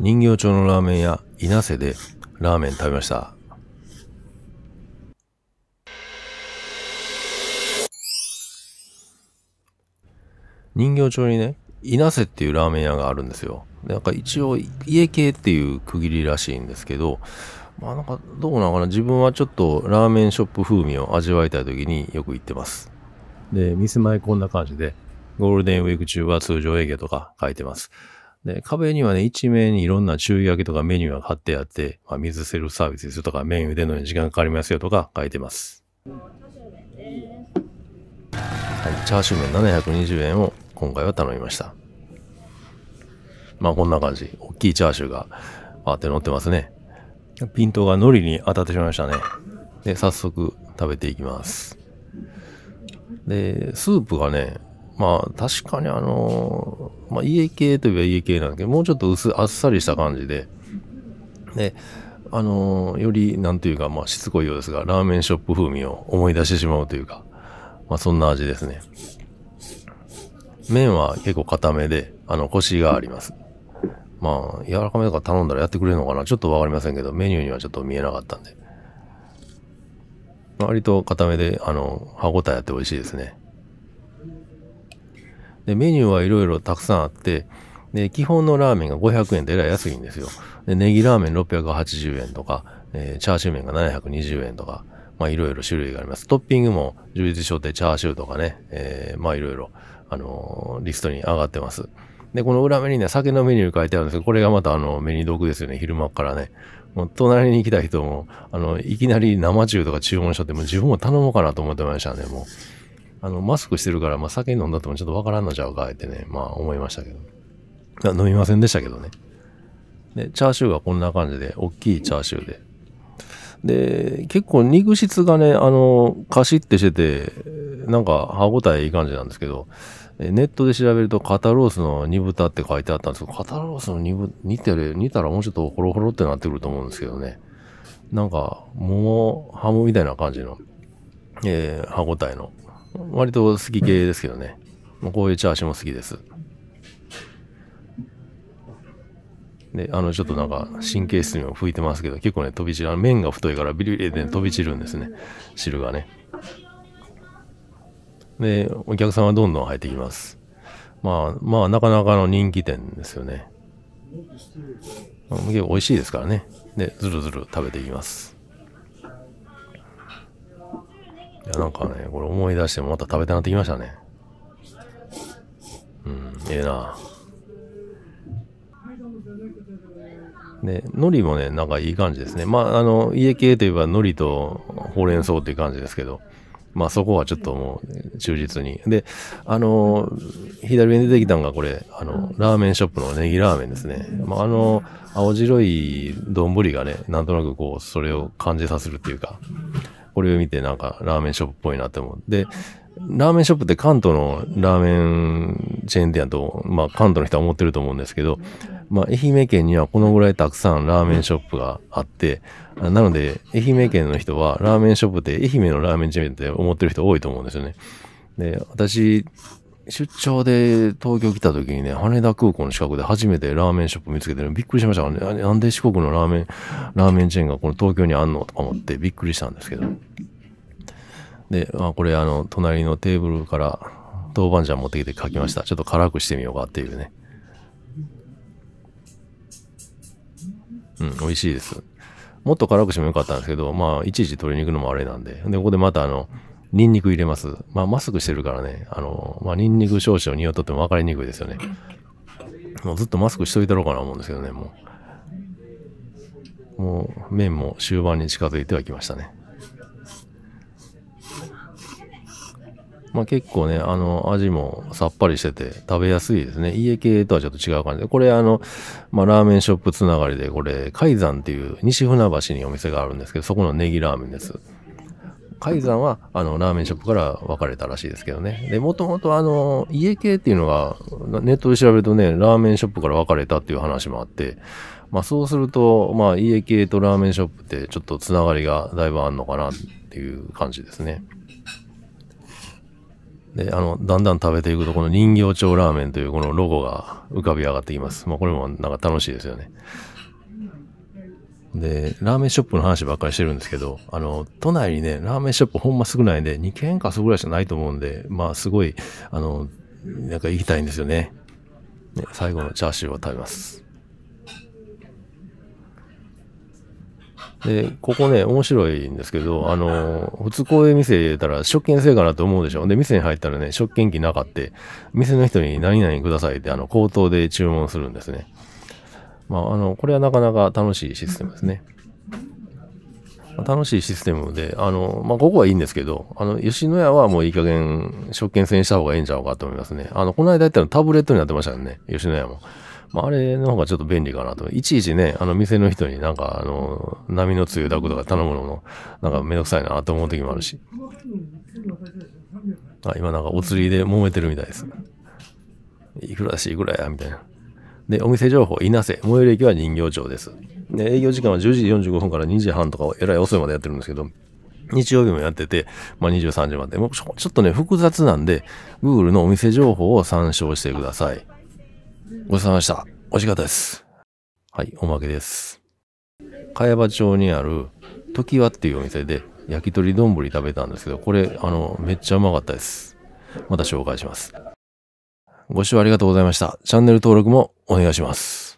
人形町のラーメン屋、稲瀬でラーメン食べました。人形町にね、稲瀬っていうラーメン屋があるんですよ。なんか一応家系っていう区切りらしいんですけど、まあなんかどうなのかな自分はちょっとラーメンショップ風味を味わいたい時によく行ってます。で、店前こんな感じで、ゴールデンウィーク中は通常営業とか書いてます。で、壁にはね、一面にいろんな注意書きとかメニューが貼ってあって、まあ、水セルフサービスですとか、メニでるのに時間かかりますよとか書いてます。はい、チャーシュー麺720円を今回は頼みました。まあこんな感じ。大きいチャーシューがあって乗ってますね。ピントが海苔に当たってしまいましたね。で、早速食べていきます。で、スープがね、まあ確かにあの、まあ家系といえば家系なんだけど、もうちょっと薄、あっさりした感じで、で、あの、より、なんというか、まあしつこいようですが、ラーメンショップ風味を思い出してしまうというか、まあそんな味ですね。麺は結構固めで、あの、コシがあります。まあ、柔らかめとか頼んだらやってくれるのかなちょっとわかりませんけど、メニューにはちょっと見えなかったんで。割と固めで、あの、歯応えあって美味しいですね。で、メニューはいろいろたくさんあって、で、基本のラーメンが500円でえらい安いんですよ。で、ネギラーメン680円とか、えー、チャーシュー麺が720円とか、まあいろいろ種類があります。トッピングも充実症でチャーシューとかね、えー、まあいろいろ、あのー、リストに上がってます。で、この裏目にね、酒のメニュー書いてあるんですけど、これがまたあの、目に毒ですよね、昼間からね。もう隣に来た人も、あの、いきなり生中とか注文しちゃって、もう自分も頼もうかなと思ってましたね、もう。あの、マスクしてるから、まあ、酒飲んだってもちょっとわからんのちゃうか、ってね、まあ、思いましたけど。飲みませんでしたけどね。で、チャーシューがこんな感じで、大きいチャーシューで。で、結構肉質がね、あの、カシッてしてて、なんか歯応えいい感じなんですけど、ネットで調べると肩ロースの煮豚って書いてあったんですけど、肩ロースの煮豚、煮てる、煮たらもうちょっとホロホロってなってくると思うんですけどね。なんか、桃、ハムみたいな感じの、えー、歯応えの割と好き系ですけどね。まあ、こういうチャーシューも好きです。で、あの、ちょっとなんか、神経質にも拭いてますけど、結構ね、飛び散る。麺が太いからビリビリで飛び散るんですね。汁がね。で、お客さんはどんどん入ってきます。まあ、まあ、なかなかの人気店ですよね。結構美味しいですからね。で、ずるずる食べていきます。いや、なんかね、これ思い出してもまた食べたくなってきましたね。うん、ええなで、海苔もね、なんかいい感じですね。まあ、あの、家系といえば海苔とほうれん草っていう感じですけど、まあそこはちょっともう忠実に。で、あの、左上に出てきたのがこれ、あの、ラーメンショップのネギラーメンですね。まああの、青白い丼がね、なんとなくこう、それを感じさせるっていうか、これを見てなんかラーメンショップっぽいなって思う。で、ラーメンショップって関東のラーメンチェーン店やと、まあ関東の人は思ってると思うんですけど、まあ愛媛県にはこのぐらいたくさんラーメンショップがあって、なので愛媛県の人はラーメンショップって愛媛のラーメンチェーンって思ってる人多いと思うんですよね。で、私出張で東京来た時にね、羽田空港の近くで初めてラーメンショップ見つけて、びっくりしましたからね。なんで四国のラーメン、ラーメンチェーンがこの東京にあんのとか思ってびっくりしたんですけど。で、あ、これあの、隣のテーブルから豆板醤持ってきて書きました。ちょっと辛くしてみようかっていうね。うん、美味しいです。もっと辛くしてもよかったんですけど、まあ、いちいち取りに行くのもあれなんで。で、ここでまたあの、ニンニク入れます。まあ、マスクしてるからね、あの、まあ、ニンニク少々匂っとっても分かりにくいですよね。もうずっとマスクしといたろうかな思うんですけどね、もう。もう、麺も終盤に近づいてはきましたね。まあ、結構ね、あの、味もさっぱりしてて食べやすいですね。家系とはちょっと違う感じで。これあの、まあ、ラーメンショップつながりで、これ、海山っていう西船橋にお店があるんですけど、そこのネギラーメンです。海山は、あの、ラーメンショップから別れたらしいですけどね。で、もともとあの、家系っていうのが、ネットで調べるとね、ラーメンショップから別れたっていう話もあって、まあそうすると、まあ家系とラーメンショップってちょっとつながりがだいぶあんのかなっていう感じですね。で、あの、だんだん食べていくと、この人形町ラーメンというこのロゴが浮かび上がってきます。まあこれもなんか楽しいですよね。で、ラーメンショップの話ばっかりしてるんですけど、あの、都内にね、ラーメンショップほんま少ないんで、2軒かそこぐらいしかないと思うんで、まあすごい、あの、なんか行きたいんですよね。ね最後のチャーシューを食べます。で、ここね、面白いんですけど、あの、普通こういう店入れたら、食券制かなと思うでしょ。で、店に入ったらね、食券機なかって、店の人に何々くださいって、あの、口頭で注文するんですね。まあ、あの、これはなかなか楽しいシステムですね。楽しいシステムで、あの、まあ、ここはいいんですけど、あの、吉野家はもういい加減、食券制にした方がいいんちゃうかと思いますね。あの、この間言ったのタブレットになってましたよね、吉野家も。まあ、あれの方がちょっと便利かなと。いちいちね、あの、店の人になんか、あの、波の強い抱くとか頼むのも、なんかめんどくさいなと思う時もあるし。あ、今なんかお釣りで揉めてるみたいです。いくらだし、いくらや、みたいな。で、お店情報、稲瀬。最寄り駅は人形町です。で、営業時間は10時45分から2時半とか、えらい遅いまでやってるんですけど、日曜日もやってて、まあ、23時まで。もうちょっとね、複雑なんで、Google のお店情報を参照してください。ごちそうさまでした。美味しかったです。はい、おまけです。茅場町にある、時わっていうお店で、焼き鳥丼食べたんですけど、これ、あの、めっちゃうまかったです。また紹介します。ご視聴ありがとうございました。チャンネル登録もお願いします。